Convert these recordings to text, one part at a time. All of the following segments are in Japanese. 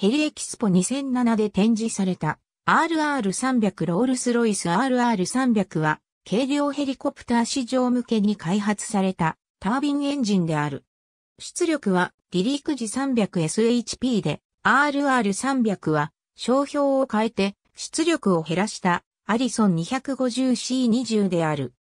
ヘリエキスポ2007で展示された RR300 ロールスロイス RR300 は軽量ヘリコプター市場向けに開発されたタービンエンジンである。出力は離陸時 300SHP で RR300 は商標を変えて出力を減らしたアリソン 250C20 である。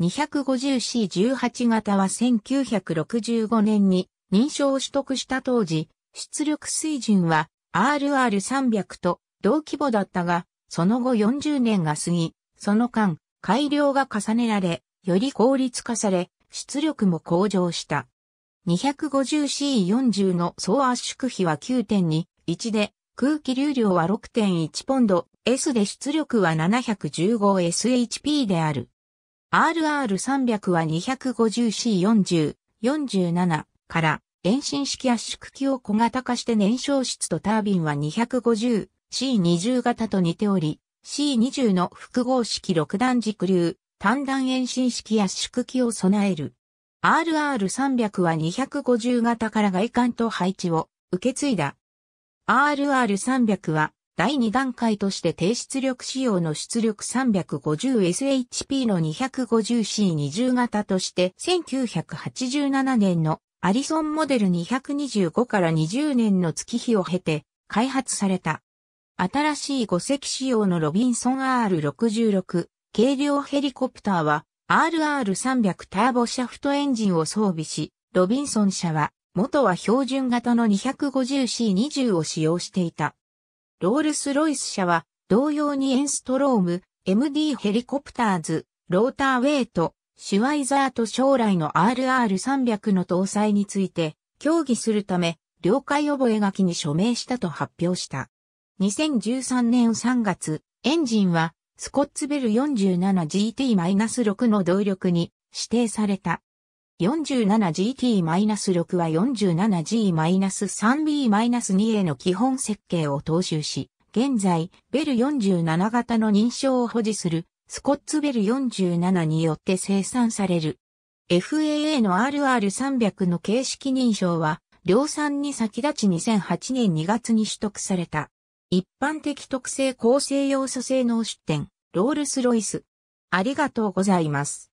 250C18 型は1965年に認証を取得した当時、出力水準は RR300 と同規模だったが、その後40年が過ぎ、その間、改良が重ねられ、より効率化され、出力も向上した。250C40 の総圧縮比は9.21で、空気流量は6.1ポンド、S で出力は 715SHP である。RR300 は 250C40、47から遠心式圧縮機を小型化して燃焼室とタービンは 250C20 型と似ており、C20 の複合式6段軸流、単段遠心式圧縮機を備える。RR300 は250型から外観と配置を受け継いだ。RR300 は第2段階として低出力仕様の出力 350SHP の 250C20 型として1987年のアリソンモデル225から20年の月日を経て開発された。新しい5隻仕様のロビンソン R66 軽量ヘリコプターは RR300 ターボシャフトエンジンを装備し、ロビンソン社は元は標準型の 250C20 を使用していた。ロールス・ロイス社は同様にエンストローム、MD ヘリコプターズ、ローターウェイト、シュワイザーと将来の RR300 の搭載について協議するため、了解覚書に署名したと発表した。2013年3月、エンジンはスコッツベル 47GT-6 の動力に指定された。47GT-6 は 47G-3B-2 への基本設計を踏襲し、現在、ベル47型の認証を保持するスコッツベル47によって生産される。FAA の RR300 の形式認証は、量産に先立ち2008年2月に取得された。一般的特性構成要素性能出展、ロールスロイス。ありがとうございます。